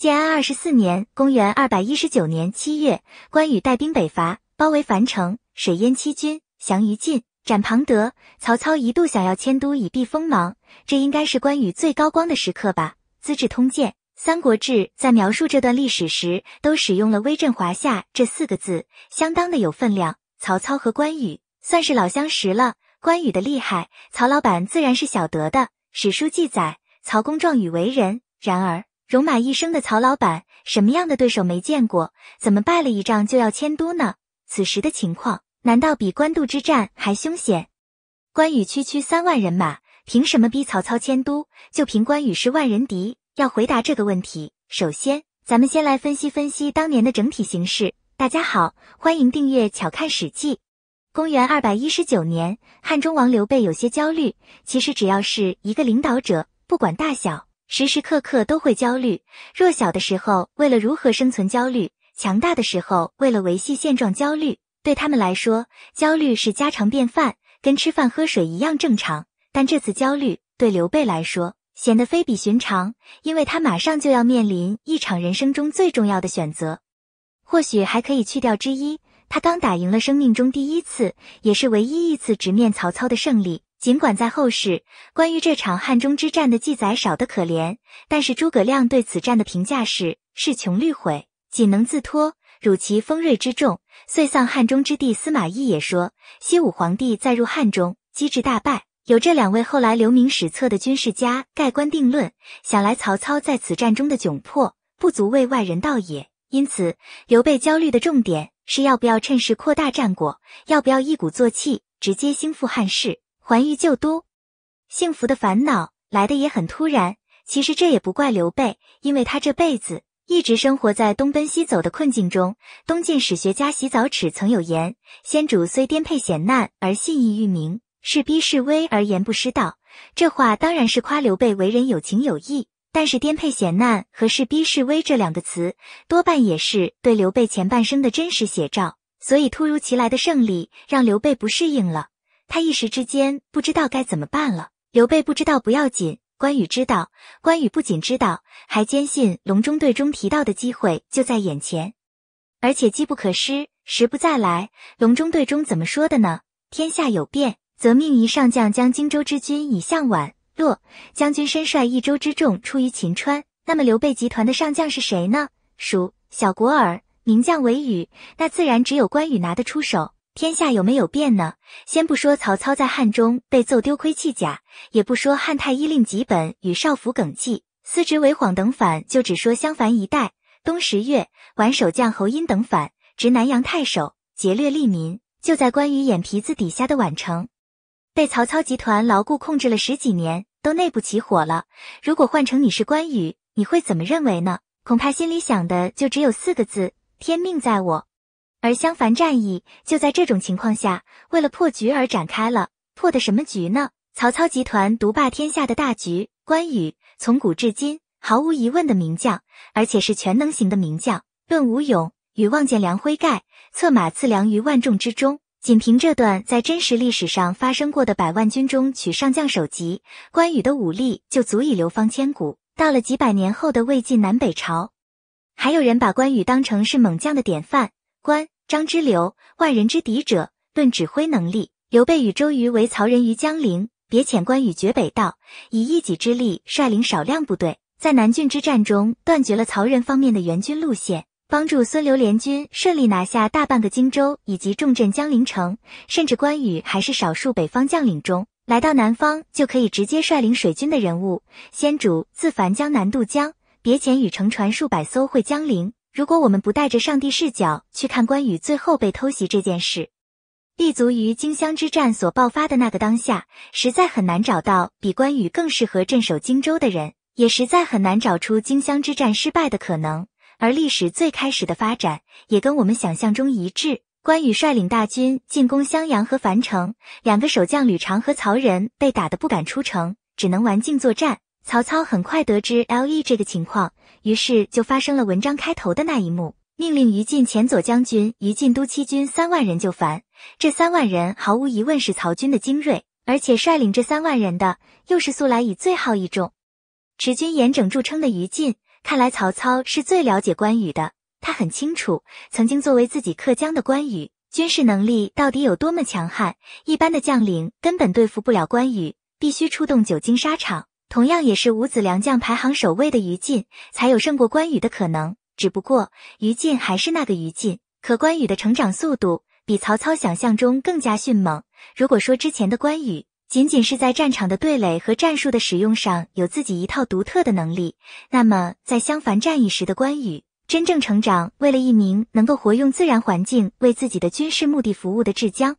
建安二十四年，公元二百一十九年七月，关羽带兵北伐，包围樊城，水淹七军，降于禁，斩庞德。曹操一度想要迁都以避锋芒，这应该是关羽最高光的时刻吧？《资治通鉴》《三国志》在描述这段历史时，都使用了“威震华夏”这四个字，相当的有分量。曹操和关羽算是老相识了，关羽的厉害，曹老板自然是晓得的。史书记载，曹公壮语为人，然而。戎马一生的曹老板，什么样的对手没见过？怎么败了一仗就要迁都呢？此时的情况难道比官渡之战还凶险？关羽区区三万人马，凭什么逼曹操迁都？就凭关羽是万人敌。要回答这个问题，首先咱们先来分析分析当年的整体形势。大家好，欢迎订阅《巧看史记》。公元二百一十九年，汉中王刘备有些焦虑。其实只要是一个领导者，不管大小。时时刻刻都会焦虑，弱小的时候为了如何生存焦虑，强大的时候为了维系现状焦虑。对他们来说，焦虑是家常便饭，跟吃饭喝水一样正常。但这次焦虑对刘备来说显得非比寻常，因为他马上就要面临一场人生中最重要的选择，或许还可以去掉之一。他刚打赢了生命中第一次，也是唯一一次直面曹操的胜利。尽管在后世，关于这场汉中之战的记载少得可怜，但是诸葛亮对此战的评价是：事穷虑毁，仅能自托。辱其锋锐之众，遂丧汉中之地。司马懿也说：西武皇帝再入汉中，机智大败。有这两位后来留名史册的军事家盖棺定论，想来曹操在此战中的窘迫，不足为外人道也。因此，刘备焦虑的重点是要不要趁势扩大战果，要不要一鼓作气，直接兴复汉室。还于旧都，幸福的烦恼来的也很突然。其实这也不怪刘备，因为他这辈子一直生活在东奔西走的困境中。东晋史学家洗澡尺曾有言：“先主虽颠沛险难，而信义愈明；势逼势威而言不失道。”这话当然是夸刘备为人有情有义，但是“颠沛险难”和“势逼势威这两个词，多半也是对刘备前半生的真实写照。所以突如其来的胜利，让刘备不适应了。他一时之间不知道该怎么办了。刘备不知道不要紧，关羽知道。关羽不仅知道，还坚信《隆中对》中提到的机会就在眼前，而且机不可失，时不再来。《隆中对》中怎么说的呢？天下有变，则命一上将将荆州之军以向宛、若将军身率益州之众出于秦川。那么刘备集团的上将是谁呢？属小国耳，名将韦羽，那自然只有关羽拿得出手。天下有没有变呢？先不说曹操在汉中被揍丢盔弃甲，也不说汉太医令吉本与少府耿纪、司职为晃等反，就只说襄樊一带。东十月，宛守将侯音等反，执南阳太守，劫掠利民。就在关羽眼皮子底下的宛城，被曹操集团牢固控制了十几年，都内部起火了。如果换成你是关羽，你会怎么认为呢？恐怕心里想的就只有四个字：天命在我。而襄樊战役就在这种情况下，为了破局而展开了。破的什么局呢？曹操集团独霸天下的大局。关羽从古至今毫无疑问的名将，而且是全能型的名将。论武勇，与望见梁辉盖，策马刺梁于万众之中，仅凭这段在真实历史上发生过的百万军中取上将首级，关羽的武力就足以流芳千古。到了几百年后的魏晋南北朝，还有人把关羽当成是猛将的典范。关张之流，万人之敌者，论指挥能力，刘备与周瑜为曹人于江陵，别遣关羽绝北道，以一己之力率领少量部队，在南郡之战中断绝了曹人方面的援军路线，帮助孙刘联军顺利拿下大半个荆州以及重镇江陵城。甚至关羽还是少数北方将领中，来到南方就可以直接率领水军的人物。先主自樊江南渡江，别遣与乘船数百艘会江陵。如果我们不带着上帝视角去看关羽最后被偷袭这件事，立足于荆襄之战所爆发的那个当下，实在很难找到比关羽更适合镇守荆州的人，也实在很难找出荆襄之战失败的可能。而历史最开始的发展也跟我们想象中一致，关羽率领大军进攻襄阳和樊城，两个守将吕长和曹仁被打得不敢出城，只能玩静作战。曹操很快得知 L E 这个情况，于是就发生了文章开头的那一幕，命令于禁前左将军、于禁督七军三万人就樊。这三万人毫无疑问是曹军的精锐，而且率领这三万人的又是素来以最好一重、持军严整著称的于禁。看来曹操是最了解关羽的，他很清楚，曾经作为自己克将的关羽，军事能力到底有多么强悍，一般的将领根本对付不了关羽，必须出动久经沙场。同样也是五子良将排行首位的于禁，才有胜过关羽的可能。只不过于禁还是那个于禁，可关羽的成长速度比曹操想象中更加迅猛。如果说之前的关羽仅仅是在战场的对垒和战术的使用上有自己一套独特的能力，那么在襄樊战役时的关羽，真正成长为了一名能够活用自然环境为自己的军事目的服务的智将。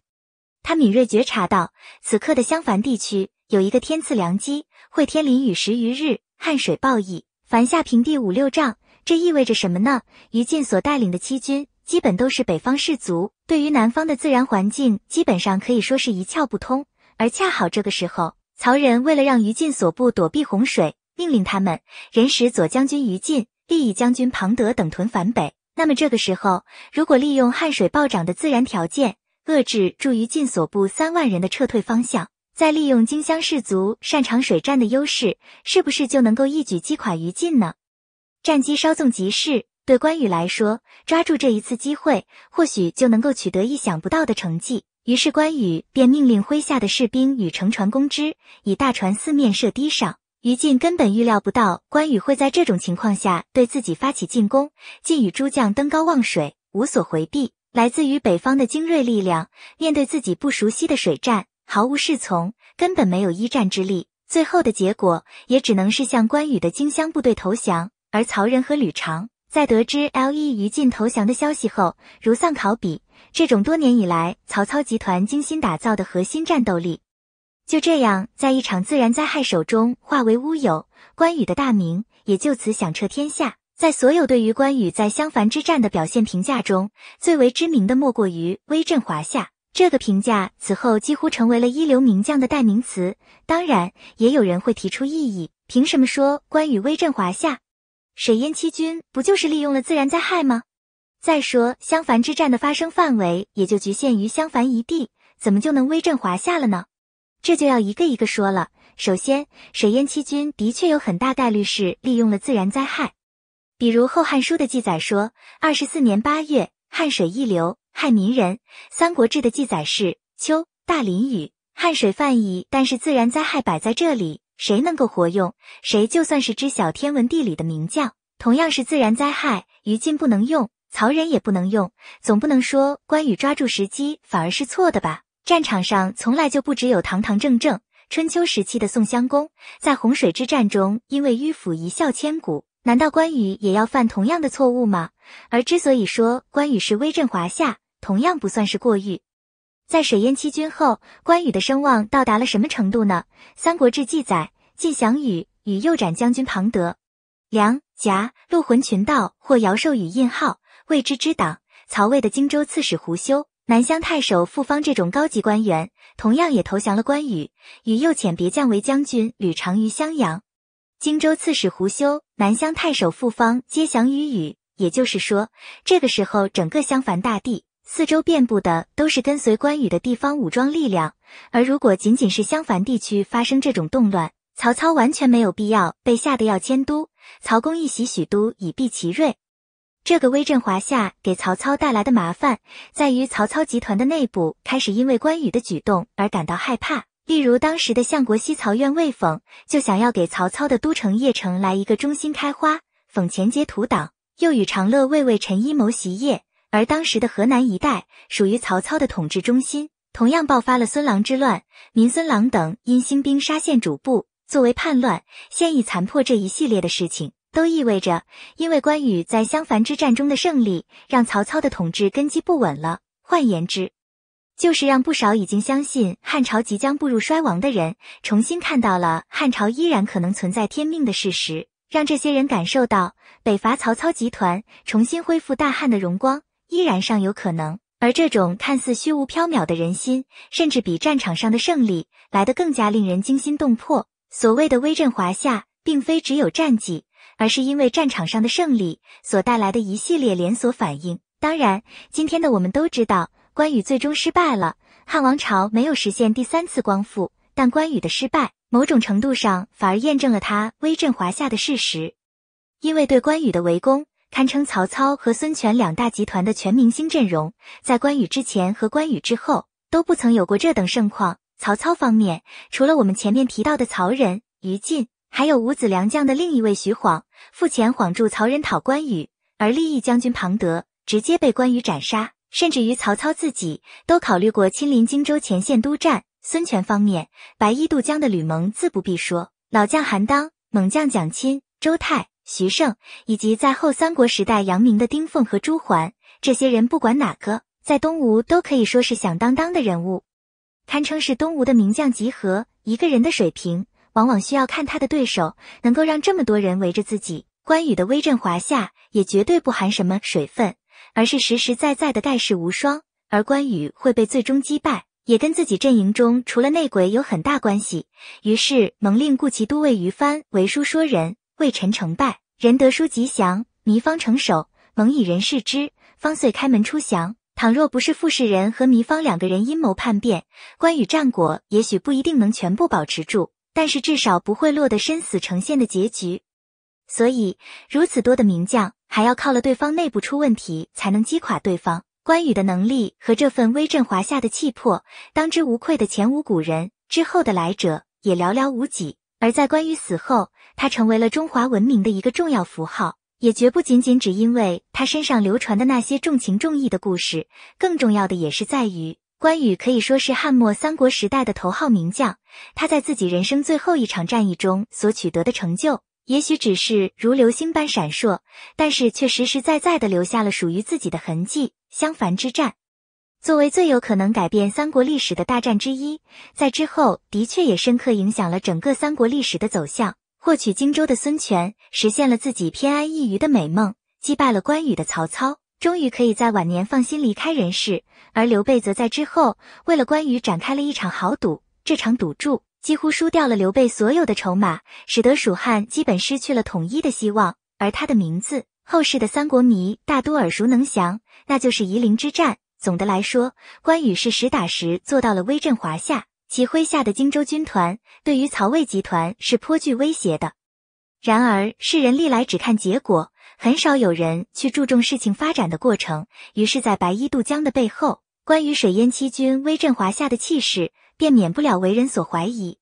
他敏锐觉察到，此刻的襄樊地区。有一个天赐良机，会天淋雨十余日，汉水暴溢，凡下平地五六丈。这意味着什么呢？于禁所带领的七军基本都是北方士卒，对于南方的自然环境基本上可以说是一窍不通。而恰好这个时候，曹仁为了让于禁所部躲避洪水，命令他们人使左将军于禁、利益将军庞德等屯反北。那么这个时候，如果利用汉水暴涨的自然条件，遏制住于禁所部三万人的撤退方向。再利用荆襄士卒擅长水战的优势，是不是就能够一举击垮于禁呢？战机稍纵即逝，对关羽来说，抓住这一次机会，或许就能够取得意想不到的成绩。于是关羽便命令麾下的士兵与乘船攻之，以大船四面射堤上。于禁根本预料不到关羽会在这种情况下对自己发起进攻，禁与诸将登高望水，无所回避。来自于北方的精锐力量，面对自己不熟悉的水战。毫无侍从，根本没有一战之力，最后的结果也只能是向关羽的荆襄部队投降。而曹仁和吕长在得知 L E 于禁投降的消息后，如丧考妣。这种多年以来曹操集团精心打造的核心战斗力，就这样在一场自然灾害手中化为乌有。关羽的大名也就此响彻天下。在所有对于关羽在襄樊之战的表现评价中，最为知名的莫过于威震华夏。这个评价此后几乎成为了一流名将的代名词。当然，也有人会提出异议：凭什么说关羽威震华夏？水淹七军不就是利用了自然灾害吗？再说襄樊之战的发生范围也就局限于襄樊一地，怎么就能威震华夏了呢？这就要一个一个说了。首先，水淹七军的确有很大概率是利用了自然灾害。比如《后汉书》的记载说，二十四年八月，汉水溢流。害民人，《三国志》的记载是秋大林雨，汉水泛矣。但是自然灾害摆在这里，谁能够活用？谁就算是知晓天文地理的名将，同样是自然灾害，于禁不能用，曹仁也不能用。总不能说关羽抓住时机，反而是错的吧？战场上从来就不只有堂堂正正。春秋时期的宋襄公在洪水之战中因为迂腐一笑千古，难道关羽也要犯同样的错误吗？而之所以说关羽是威震华夏，同样不算是过誉，在水淹七军后，关羽的声望到达了什么程度呢？《三国志》记载：晋降羽，与右斩将军庞德、梁、夹陆浑群盗或尧寿与印号，未知之党。曹魏的荆州刺史胡修、南乡太守傅方这种高级官员，同样也投降了关羽，与右遣别将为将军，屡尝于襄阳、荆州刺史胡修、南乡太守傅方皆降于羽。也就是说，这个时候整个襄樊大地。四周遍布的都是跟随关羽的地方武装力量，而如果仅仅是襄樊地区发生这种动乱，曹操完全没有必要被吓得要迁都。曹公一袭许都，以避其锐。这个威震华夏给曹操带来的麻烦，在于曹操集团的内部开始因为关羽的举动而感到害怕。例如当时的相国西曹掾魏讽，就想要给曹操的都城邺城来一个中心开花，讽前节图党，又与长乐尉魏陈一谋袭邺。而当时的河南一带属于曹操的统治中心，同样爆发了孙郎之乱，民孙郎等因兴兵杀县主簿，作为叛乱，现邑残破。这一系列的事情，都意味着因为关羽在襄樊之战中的胜利，让曹操的统治根基不稳了。换言之，就是让不少已经相信汉朝即将步入衰亡的人，重新看到了汉朝依然可能存在天命的事实，让这些人感受到北伐曹操集团重新恢复大汉的荣光。依然尚有可能，而这种看似虚无缥缈的人心，甚至比战场上的胜利来得更加令人惊心动魄。所谓的威震华夏，并非只有战绩，而是因为战场上的胜利所带来的一系列连锁反应。当然，今天的我们都知道，关羽最终失败了，汉王朝没有实现第三次光复。但关羽的失败，某种程度上反而验证了他威震华夏的事实，因为对关羽的围攻。堪称曹操和孙权两大集团的全明星阵容，在关羽之前和关羽之后都不曾有过这等盛况。曹操方面，除了我们前面提到的曹仁、于禁，还有五子良将的另一位徐晃，付钱晃助曹仁讨关羽，而利益将军庞德直接被关羽斩杀，甚至于曹操自己都考虑过亲临荆州前线督战。孙权方面，白衣渡江的吕蒙自不必说，老将韩当、猛将蒋钦、周泰。徐盛，以及在后三国时代扬名的丁奉和朱桓，这些人不管哪个，在东吴都可以说是响当当的人物，堪称是东吴的名将集合。一个人的水平，往往需要看他的对手。能够让这么多人围着自己，关羽的威震华夏也绝对不含什么水分，而是实实在在的盖世无双。而关羽会被最终击败，也跟自己阵营中除了内鬼有很大关系。于是，蒙令故其都尉于翻为书说人。为臣成败，仁德书吉祥，糜芳成首，蒙以仁视之，方遂开门出降。倘若不是傅士仁和糜芳两个人阴谋叛变，关羽战果也许不一定能全部保持住，但是至少不会落得生死成现的结局。所以，如此多的名将，还要靠了对方内部出问题才能击垮对方。关羽的能力和这份威震华夏的气魄，当之无愧的前无古人，之后的来者也寥寥无几。而在关羽死后，他成为了中华文明的一个重要符号，也绝不仅仅只因为他身上流传的那些重情重义的故事。更重要的也是在于，关羽可以说是汉末三国时代的头号名将。他在自己人生最后一场战役中所取得的成就，也许只是如流星般闪烁，但是却实实在在的留下了属于自己的痕迹。襄樊之战，作为最有可能改变三国历史的大战之一，在之后的确也深刻影响了整个三国历史的走向。获取荆州的孙权实现了自己偏安一隅的美梦，击败了关羽的曹操，终于可以在晚年放心离开人世。而刘备则在之后为了关羽展开了一场豪赌，这场赌注几乎输掉了刘备所有的筹码，使得蜀汉基本失去了统一的希望。而他的名字，后世的三国迷大多耳熟能详，那就是夷陵之战。总的来说，关羽是实打实做到了威震华夏。其麾下的荆州军团对于曹魏集团是颇具威胁的，然而世人历来只看结果，很少有人去注重事情发展的过程。于是，在白衣渡江的背后，关于水淹七军威震华夏的气势，便免不了为人所怀疑。